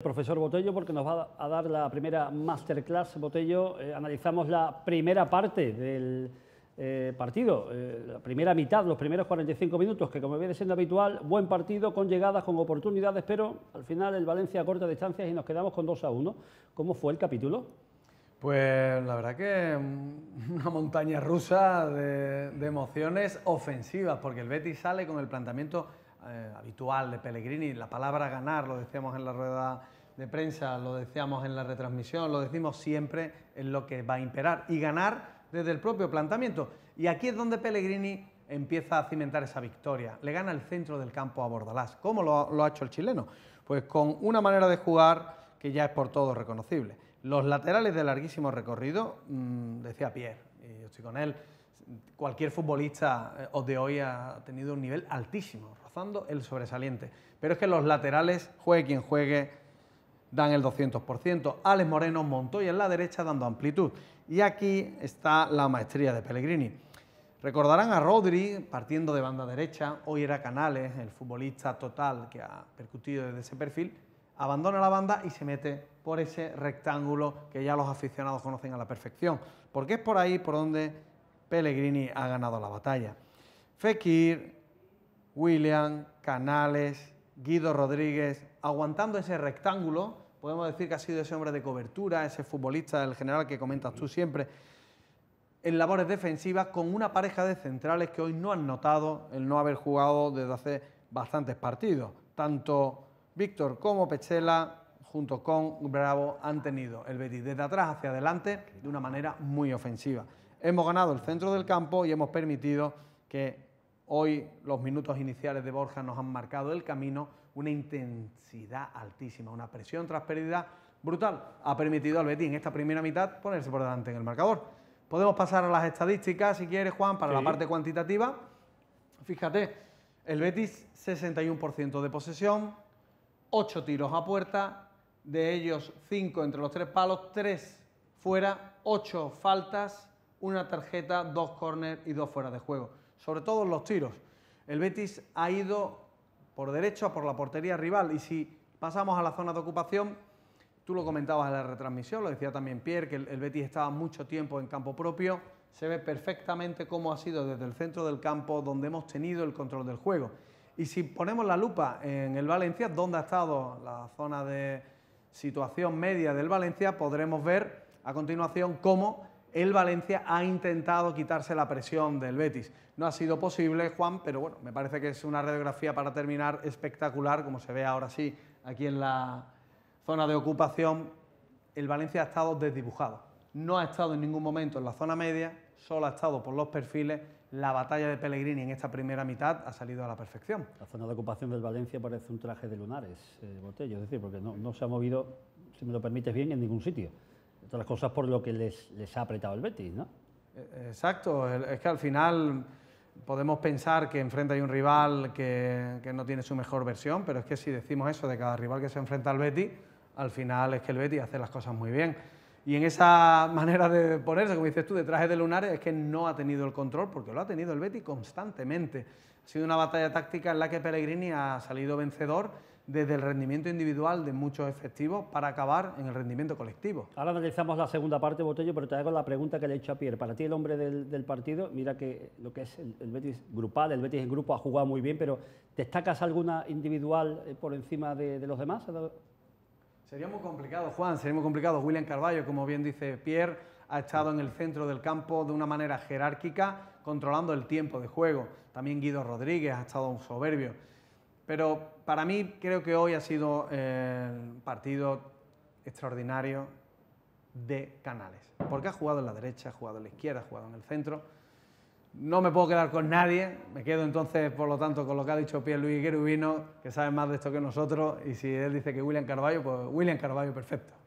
Profesor Botello, porque nos va a dar la primera masterclass. Botello, eh, analizamos la primera parte del eh, partido, eh, la primera mitad, los primeros 45 minutos, que como viene siendo habitual, buen partido, con llegadas, con oportunidades, pero al final el Valencia a corta distancia y nos quedamos con 2 a 1. ¿Cómo fue el capítulo? Pues la verdad que una montaña rusa de, emociones ofensivas, porque el Betis sale con el planteamiento eh, habitual de Pellegrini, la palabra ganar, lo decíamos en la rueda de prensa, lo decíamos en la retransmisión, lo decimos siempre, en lo que va a imperar y ganar desde el propio planteamiento. Y aquí es donde Pellegrini empieza a cimentar esa victoria. Le gana el centro del campo a Bordalás. ¿Cómo lo, ha hecho el chileno? Pues con una manera de jugar que ya es por todo reconocible. Los laterales de larguísimo recorrido, mm, decía Pierre, eh, yo estoy con él, cualquier futbolista eh, de hoy ha tenido un nivel altísimo, rozando el sobresaliente. Pero es que los laterales, juegue quien juegue, dan el 200%. Alex Moreno, y en la derecha dando amplitud. Y aquí está la maestría de Pellegrini. Recordarán a Rodri partiendo de banda derecha, hoy era Canales, el futbolista total que ha percutido desde ese perfil, abandona la banda y se mete por ese rectángulo que ya los aficionados conocen a la perfección, porque es por ahí por donde Pellegrini ha ganado la batalla. Fekir, William, Canales, Guido Rodríguez, aguantando ese rectángulo, podemos decir que ha sido ese hombre de cobertura, ese futbolista, el general que comentas tú siempre, en labores defensivas, con una pareja de centrales que hoy no han notado el no haber jugado desde hace bastantes partidos. Tanto Víctor como Pechela junto con Bravo han tenido el Betis desde atrás hacia adelante de una manera muy ofensiva. Hemos ganado el centro del campo y hemos permitido que hoy los minutos iniciales de Borja nos han marcado el camino, una intensidad altísima, una presión tras pérdida brutal. Ha permitido al Betis en esta primera mitad ponerse por delante en el marcador. Podemos pasar a las estadísticas, si quieres, Juan, para la parte cuantitativa. Fíjate, el Betis 61% de posesión, 8 tiros a puerta, de ellos cinco entre los tres palos, tres fuera, ocho faltas, una tarjeta, dos córner y dos fuera de juego. Sobre todo los tiros. El Betis ha ido por derecha por la portería rival y si pasamos a la zona de ocupación, tú lo comentabas en la retransmisión, lo decía también Pierre, que el, Betis estaba mucho tiempo en campo propio, se ve perfectamente cómo ha sido desde el centro del campo donde hemos tenido el control del juego. Y si ponemos la lupa en el Valencia, ¿dónde ha estado la zona de situación media del Valencia, podremos ver a continuación cómo el Valencia ha intentado quitarse la presión del Betis. No ha sido posible, Juan, pero bueno, me parece que es una radiografía para terminar espectacular, como se ve ahora sí aquí en la zona de ocupación. El Valencia ha estado desdibujado. No ha estado en ningún momento en la zona media, solo ha estado por los perfiles, la batalla de Pellegrini en esta primera mitad ha salido a la perfección. La zona de ocupación del Valencia parece un traje de lunares, eh, Botello, es decir, porque no, se ha movido, si me lo permites bien, en ningún sitio. las cosas por lo que les, ha apretado el Betis, ¿no? Eh, exacto, es que al final podemos pensar que enfrenta hay un rival que, que, no tiene su mejor versión, pero es que si decimos eso de cada rival que se enfrenta al Betis, al final es que el Betis hace las cosas muy bien. Y en esa manera de ponerse, como dices tú, de traje de lunares, es que no ha tenido el control, porque lo ha tenido el Betis constantemente. Ha sido una batalla táctica en la que Pellegrini ha salido vencedor desde el rendimiento individual de muchos efectivos para acabar en el rendimiento colectivo. Ahora analizamos la segunda parte, Botello, pero te hago la pregunta que le he hecho a Pierre. Para ti, el hombre del, partido, mira que lo que es el, Betis grupal, el Betis en grupo ha jugado muy bien, pero ¿destacas alguna individual eh, por encima de, de los demás? Sería muy complicado, Juan, sería muy complicado. William Carballo, como bien dice Pierre, ha estado en el centro del campo de una manera jerárquica, controlando el tiempo de juego. También Guido Rodríguez ha estado un soberbio. Pero para mí creo que hoy ha sido un eh, partido extraordinario de Canales, porque ha jugado en la derecha, ha jugado en la izquierda, ha jugado en el centro no me puedo quedar con nadie, me quedo entonces, por lo tanto, con lo que ha dicho Pierre Luis Gerubino, que sabe más de esto que nosotros, y si él dice que William Carballo, pues William Carballo, perfecto.